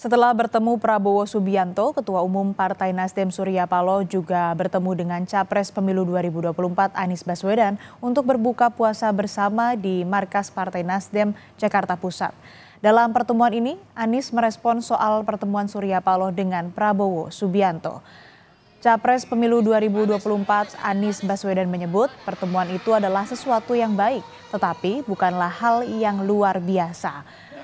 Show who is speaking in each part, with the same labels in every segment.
Speaker 1: Setelah bertemu Prabowo Subianto, Ketua Umum Partai Nasdem Surya Paloh juga bertemu dengan Capres Pemilu 2024 Anies Baswedan untuk berbuka puasa bersama di markas Partai Nasdem Jakarta Pusat. Dalam pertemuan ini, Anies merespon soal pertemuan Surya Paloh dengan Prabowo Subianto. Capres Pemilu 2024 Anies Baswedan menyebut pertemuan itu adalah sesuatu yang baik, tetapi bukanlah hal yang luar biasa.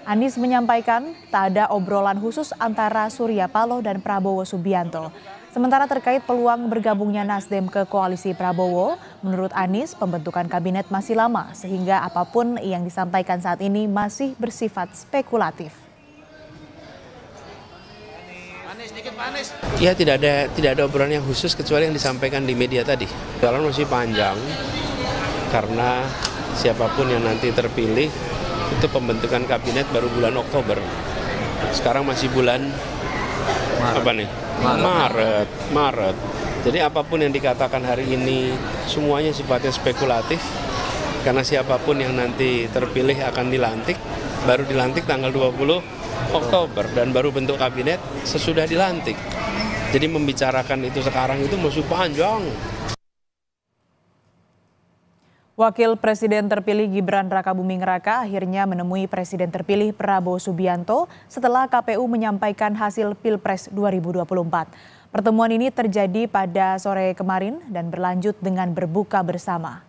Speaker 1: Anies menyampaikan tak ada obrolan khusus antara Surya Paloh dan Prabowo Subianto. Sementara terkait peluang bergabungnya Nasdem ke koalisi Prabowo, menurut Anies pembentukan kabinet masih lama sehingga apapun yang disampaikan saat ini masih bersifat spekulatif.
Speaker 2: Ya tidak ada tidak ada obrolan yang khusus kecuali yang disampaikan di media tadi. Jalan masih panjang karena siapapun yang nanti terpilih itu pembentukan kabinet baru bulan Oktober. Sekarang masih bulan Maret. apa nih? Maret. Maret. Maret. Jadi apapun yang dikatakan hari ini semuanya sifatnya spekulatif karena siapapun yang nanti terpilih akan dilantik baru dilantik tanggal 20 Oktober dan baru bentuk kabinet sesudah dilantik. Jadi membicarakan itu sekarang itu masih panjang.
Speaker 1: Wakil Presiden terpilih Gibran Rakabuming Raka akhirnya menemui Presiden terpilih Prabowo Subianto setelah KPU menyampaikan hasil Pilpres 2024. Pertemuan ini terjadi pada sore kemarin dan berlanjut dengan berbuka bersama.